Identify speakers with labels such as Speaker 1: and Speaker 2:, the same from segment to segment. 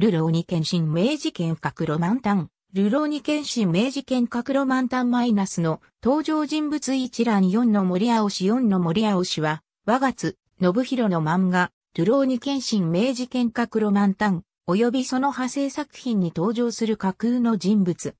Speaker 1: ルローニケンシン明治剣閣ロマンタン。ルローニケンシン明治剣閣ロマンタンマイナスの登場人物一覧4の森青氏4の森青氏は、が月、信弘の漫画、ルローニケンシン明治剣閣ロマンタン、及びその派生作品に登場する架空の人物。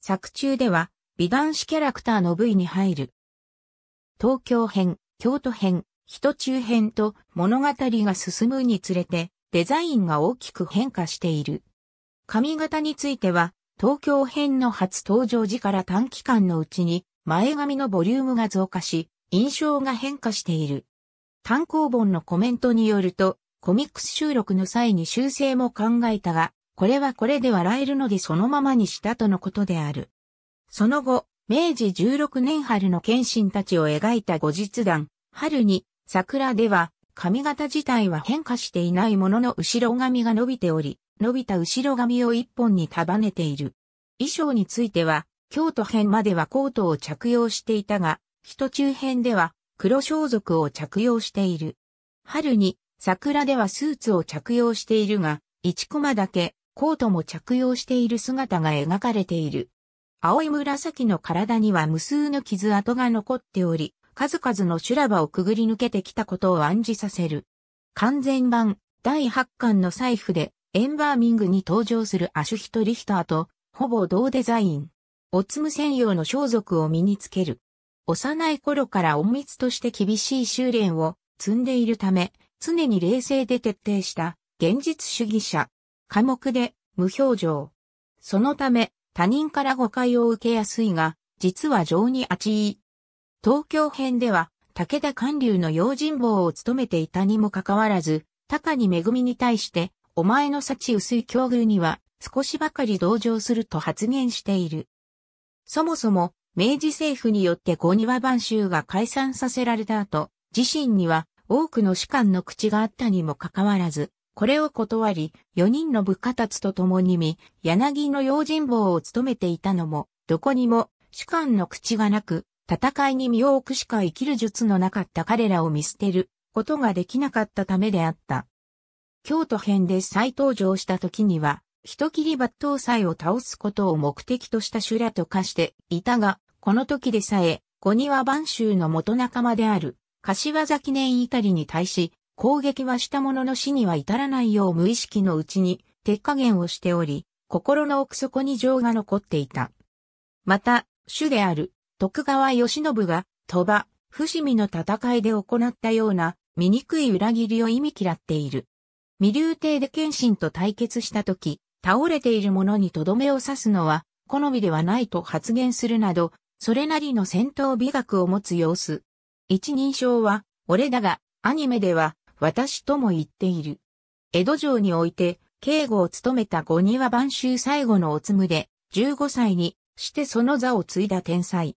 Speaker 1: 作中では、美男子キャラクターの部位に入る。東京編、京都編、人中編と物語が進むにつれて、デザインが大きく変化している。髪型については、東京編の初登場時から短期間のうちに前髪のボリュームが増加し、印象が変化している。単行本のコメントによると、コミックス収録の際に修正も考えたが、これはこれで笑えるのでそのままにしたとのことである。その後、明治16年春の謙信たちを描いた後日談、春に、桜では、髪型自体は変化していないものの後ろ髪が伸びており、伸びた後ろ髪を一本に束ねている。衣装については、京都編まではコートを着用していたが、人中編では黒装束を着用している。春に桜ではスーツを着用しているが、一コマだけコートも着用している姿が描かれている。青い紫の体には無数の傷跡が残っており、数々の修羅場をくぐり抜けてきたことを暗示させる。完全版第8巻の財布でエンバーミングに登場するアシュヒト・リヒターとほぼ同デザイン。オツム専用の装束を身につける。幼い頃から隠密として厳しい修練を積んでいるため、常に冷静で徹底した現実主義者。科目で無表情。そのため他人から誤解を受けやすいが、実は情にあちい東京編では、武田官流の用心棒を務めていたにもかかわらず、高に恵みに対して、お前の幸薄い境遇には少しばかり同情すると発言している。そもそも、明治政府によって五庭番衆が解散させられた後、自身には多くの士官の口があったにもかかわらず、これを断り、4人の部下たちと共に見、柳の用心棒を務めていたのも、どこにも士官の口がなく、戦いに身を置くしか生きる術のなかった彼らを見捨てることができなかったためであった。京都編で再登場した時には、人切り抜刀祭を倒すことを目的とした修羅と化していたが、この時でさえ、五庭番衆の元仲間である、柏崎念至りに対し、攻撃はしたものの死には至らないよう無意識のうちに、手加減をしており、心の奥底に情が残っていた。また、主である、徳川義信が、鳥羽、伏見の戦いで行ったような、醜い裏切りを意味嫌っている。未流帝で謙信と対決した時、倒れている者にとどめを刺すのは、好みではないと発言するなど、それなりの戦闘美学を持つ様子。一人称は、俺だが、アニメでは、私とも言っている。江戸城において、警護を務めた五庭晩秋最後のおつむで、15歳にしてその座を継いだ天才。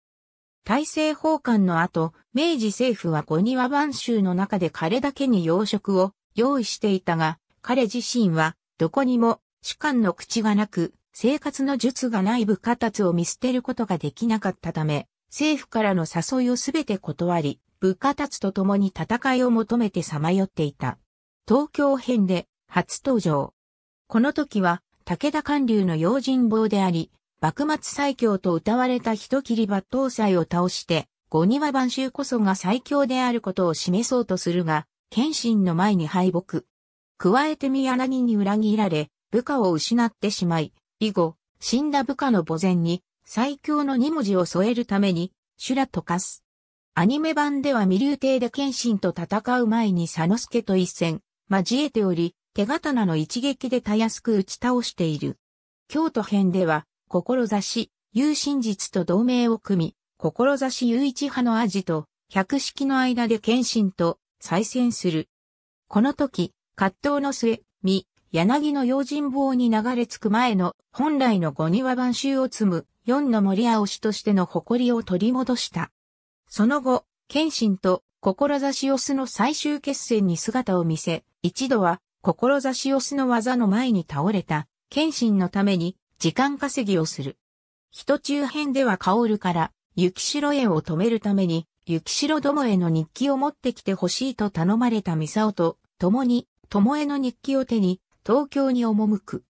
Speaker 1: 大政奉還の後、明治政府は五庭番州の中で彼だけに養殖を用意していたが、彼自身はどこにも主観の口がなく、生活の術がない部下たちを見捨てることができなかったため、政府からの誘いをすべて断り、部下たちと共に戦いを求めてさまよっていた。東京編で初登場。この時は武田官流の用心棒であり、幕末最強と歌われた人切り抜刀斎を倒して、後庭晩秋こそが最強であることを示そうとするが、謙信の前に敗北。加えて宮柳に裏切られ、部下を失ってしまい、以後、死んだ部下の墓前に、最強の二文字を添えるために、修羅と化す。アニメ版では未流亭で謙信と戦う前に佐之助と一戦、交えており、手刀の一撃でたやすく打ち倒している。京都編では、志、有真実と同盟を組み、志有一派のアジと、百式の間で謙信と再戦する。この時、葛藤の末、三、柳の用心棒に流れ着く前の本来の五庭番衆を積む四の森屋推しとしての誇りを取り戻した。その後、謙信と志オスの最終決戦に姿を見せ、一度は志オスの技の前に倒れた、謙信のために時間稼ぎをする。人中編では薫から、雪城園を止めるために、雪城どもへの日記を持ってきてほしいと頼まれたミサオと、共に、友への日記を手に、東京に赴く。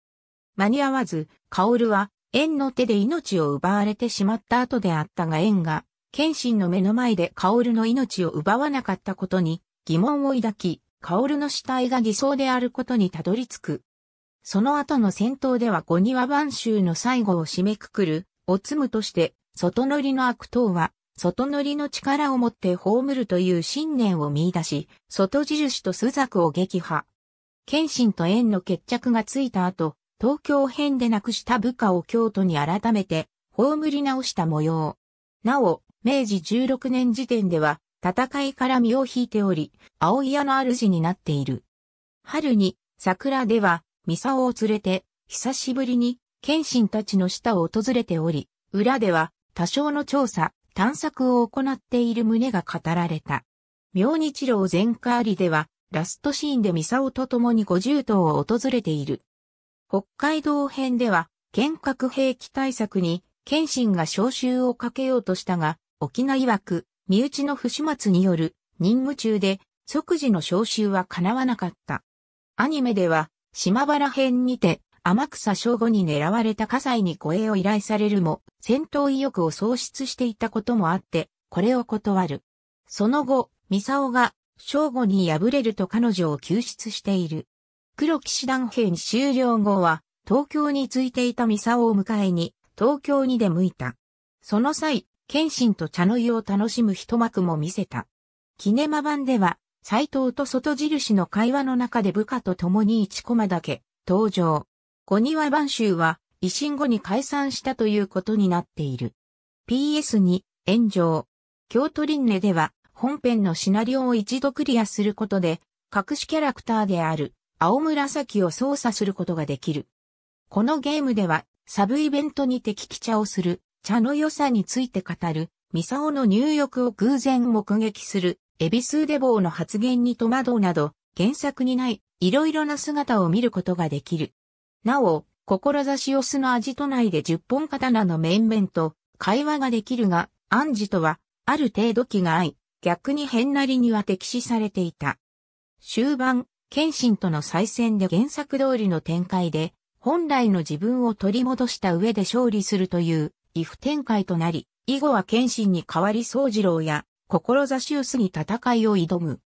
Speaker 1: 間に合わず、薫は、縁の手で命を奪われてしまった後であったが縁が、謙信の目の前で薫の命を奪わなかったことに疑問を抱き、薫の死体が偽装であることにたどり着く。その後の戦闘では五庭番衆の最後を締めくくる、おつむとして、外乗りの悪党は、外乗りの力を持って葬るという信念を見出し、外印と朱雀を撃破。謙信と縁の決着がついた後、東京編で亡くした部下を京都に改めて、葬り直した模様。なお、明治16年時点では、戦いから身を引いており、青い屋の主になっている。春に、桜では、ミサオを連れて、久しぶりに、謙信たちの下を訪れており、裏では、多少の調査、探索を行っている旨が語られた。明日郎全科ありでは、ラストシーンでミサオと共に五重頭を訪れている。北海道編では、剣格兵器対策に、謙信が召集をかけようとしたが、沖縄曰く、身内の不始末による任務中で、即時の召集は叶わなかった。アニメでは、島原編にて、天草正午に狙われた火災に護衛を依頼されるも、戦闘意欲を喪失していたこともあって、これを断る。その後、ミサオが、正午に敗れると彼女を救出している。黒騎士団兵に終了後は、東京に着いていたミサオを迎えに、東京に出向いた。その際、謙信と茶の湯を楽しむ一幕も見せた。キネマ版では、斎藤と外印の会話の中で部下と共に1コマだけ登場。五庭番衆は維新後に解散したということになっている。PS2 炎上。京都輪廻では本編のシナリオを一度クリアすることで隠しキャラクターである青紫を操作することができる。このゲームではサブイベントに敵基茶をする茶の良さについて語るミサオの入浴を偶然目撃するエビスーデボーの発言に戸惑うなど、原作にない、いろいろな姿を見ることができる。なお、志オスのアジト内で十本刀の面々と会話ができるが、アンジとは、ある程度気が合い、逆に変なりには敵視されていた。終盤、謙信との再戦で原作通りの展開で、本来の自分を取り戻した上で勝利するという、異不展開となり、以後は謙信に代わり宗次郎や志薄ぎ戦いを挑む。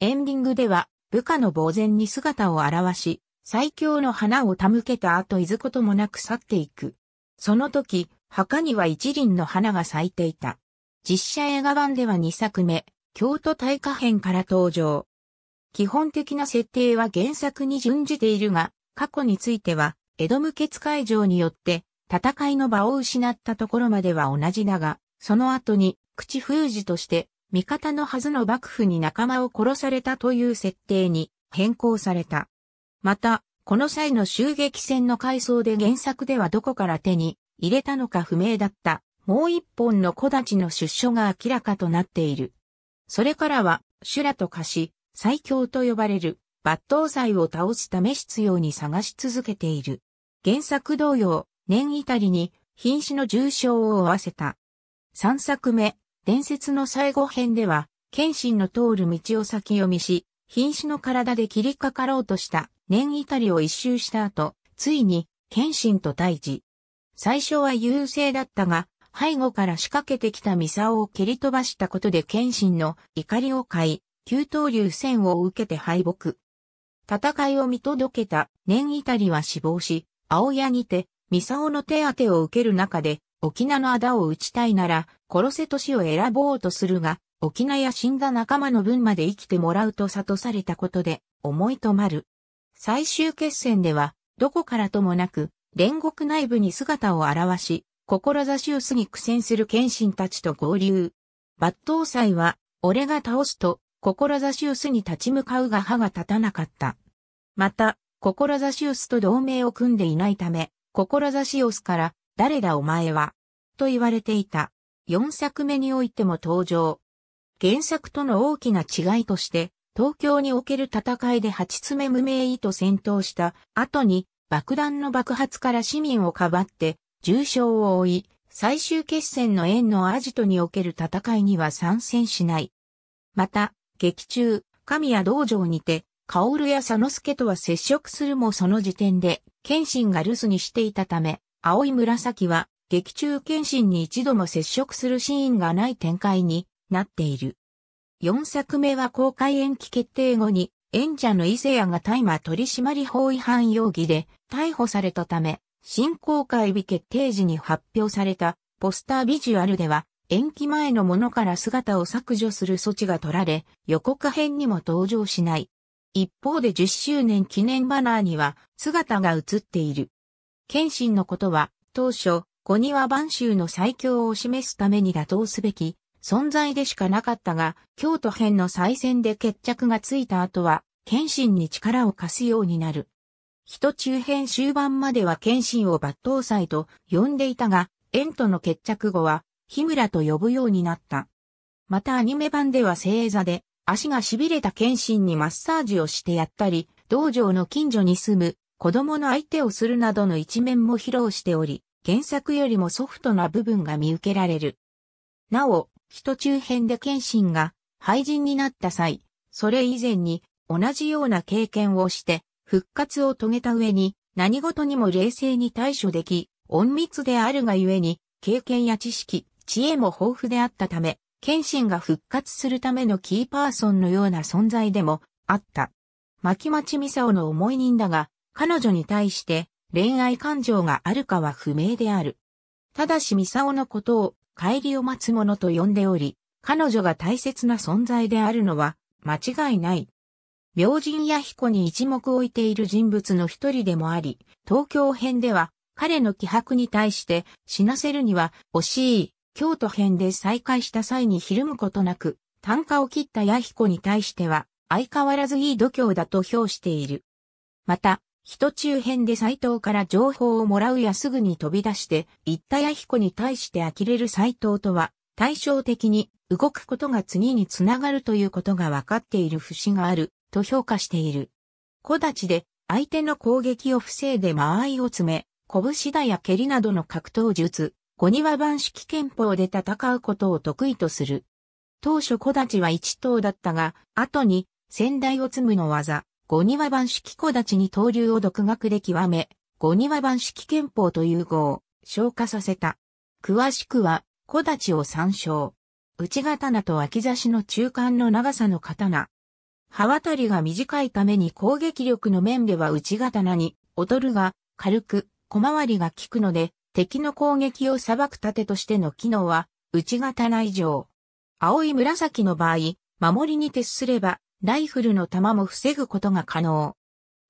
Speaker 1: エンディングでは、部下の呆然に姿を現し、最強の花を手向けた後いずこともなく去っていく。その時、墓には一輪の花が咲いていた。実写映画版では2作目、京都大火編から登場。基本的な設定は原作に準じているが、過去については、江戸無血会場によって、戦いの場を失ったところまでは同じだが、その後に、口封じとして、味方のはずの幕府に仲間を殺されたという設定に変更された。また、この際の襲撃戦の回想で原作ではどこから手に入れたのか不明だったもう一本の小立の出所が明らかとなっている。それからは修羅と化し最強と呼ばれる抜刀罪を倒すため必要に探し続けている。原作同様、年至りに瀕死の重傷を負わせた。3作目、伝説の最後編では、謙信の通る道を先読みし、瀕死の体で切りかかろうとした念至りを一周した後、ついに謙信と対峙。最初は優勢だったが、背後から仕掛けてきたミサオを蹴り飛ばしたことで謙信の怒りを買い、急刀流戦を受けて敗北。戦いを見届けた念至りは死亡し、青屋にて、ミサオの手当てを受ける中で、沖縄の仇を打ちたいなら、殺せ年を選ぼうとするが、沖縄や死んだ仲間の分まで生きてもらうと諭されたことで、思いとまる。最終決戦では、どこからともなく、煉獄内部に姿を現し、志を過ぎ苦戦する剣心たちと合流。抜刀祭は、俺が倒すと、志を巣に立ち向かうが歯が立たなかった。また、志を巣と同盟を組んでいないため、志を巣から、誰だお前は、と言われていた。4作目においても登場。原作との大きな違いとして、東京における戦いで八つ目無名医と戦闘した後に爆弾の爆発から市民をかばって重傷を負い、最終決戦の縁のアジトにおける戦いには参戦しない。また、劇中、神谷道場にて、薫や佐之助とは接触するもその時点で、謙信が留守にしていたため、青い紫は劇中剣心に一度も接触するシーンがない展開になっている。4作目は公開延期決定後に演者の伊勢谷が大麻取締法違反容疑で逮捕されたため、新公開日決定時に発表されたポスタービジュアルでは延期前のものから姿を削除する措置が取られ、予告編にも登場しない。一方で10周年記念バナーには姿が映っている。謙信のことは当初五には万州の最強を示すために打倒すべき存在でしかなかったが、京都編の再戦で決着がついた後は、謙信に力を貸すようになる。人中編終盤までは謙信を抜刀斎と呼んでいたが、縁との決着後は、日村と呼ぶようになった。またアニメ版では正座で、足が痺れた謙信にマッサージをしてやったり、道場の近所に住む子供の相手をするなどの一面も披露しており、原作よりもソフトな部分が見受けられる。なお、人中編で謙信が廃人になった際、それ以前に同じような経験をして復活を遂げた上に何事にも冷静に対処でき、隠密であるがゆえに経験や知識、知恵も豊富であったため、謙信が復活するためのキーパーソンのような存在でもあった。牧町美沙夫の思い人だが、彼女に対して恋愛感情があるかは不明である。ただしミサオのことを帰りを待つ者と呼んでおり、彼女が大切な存在であるのは間違いない。病人や彦に一目置いている人物の一人でもあり、東京編では彼の気迫に対して死なせるには惜しい京都編で再会した際にひるむことなく、単価を切った弥彦に対しては相変わらずいい度胸だと評している。また、人中編で斎藤から情報をもらうやすぐに飛び出して、一ったや彦に対して呆れる斎藤とは、対照的に動くことが次につながるということが分かっている節がある、と評価している。小立ちで相手の攻撃を防いで間合いを詰め、拳だや蹴りなどの格闘術、五庭番式憲法で戦うことを得意とする。当初小立ちは一頭だったが、後に先代を積むの技、五庭番式小立に刀流を独学で極め、五庭番式憲法という号を消化させた。詳しくは、小立を参照。内刀と脇差しの中間の長さの刀。刃渡りが短いために攻撃力の面では内刀に劣るが、軽く、小回りが効くので、敵の攻撃を裁く盾としての機能は、内刀以上。青い紫の場合、守りに徹すれば、ライフルの弾も防ぐことが可能。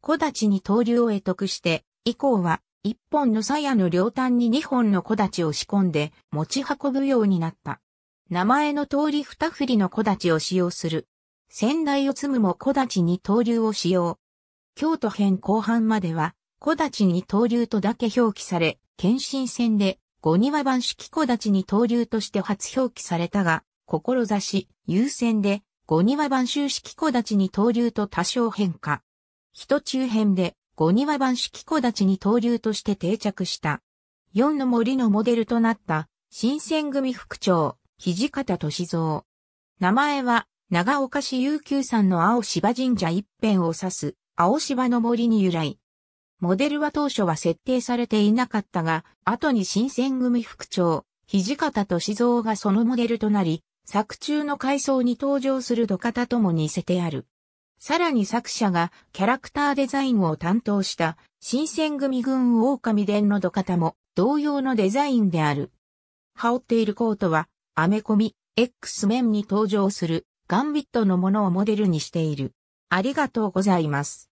Speaker 1: 小立に投流を得得して、以降は、一本の鞘の両端に二本の小立を仕込んで、持ち運ぶようになった。名前の通り二振りの小立を使用する。先代を積むも小立に投流を使用。京都編後半までは、小立に投流とだけ表記され、検診戦で、五庭番式小立に投流として初表記されたが、志優先で、五庭番州式小立に投流と多少変化。人中編で五庭番式小立に投流として定着した。四の森のモデルとなった新選組副長、土方歳三。名前は長岡市悠久山の青芝神社一辺を指す青芝の森に由来。モデルは当初は設定されていなかったが、後に新選組副長、土方歳三がそのモデルとなり、作中の階層に登場する土方とも似せてある。さらに作者がキャラクターデザインを担当した新選組軍狼伝の土方も同様のデザインである。羽織っているコートはアメコミ X 面に登場するガンビットのものをモデルにしている。ありがとうございます。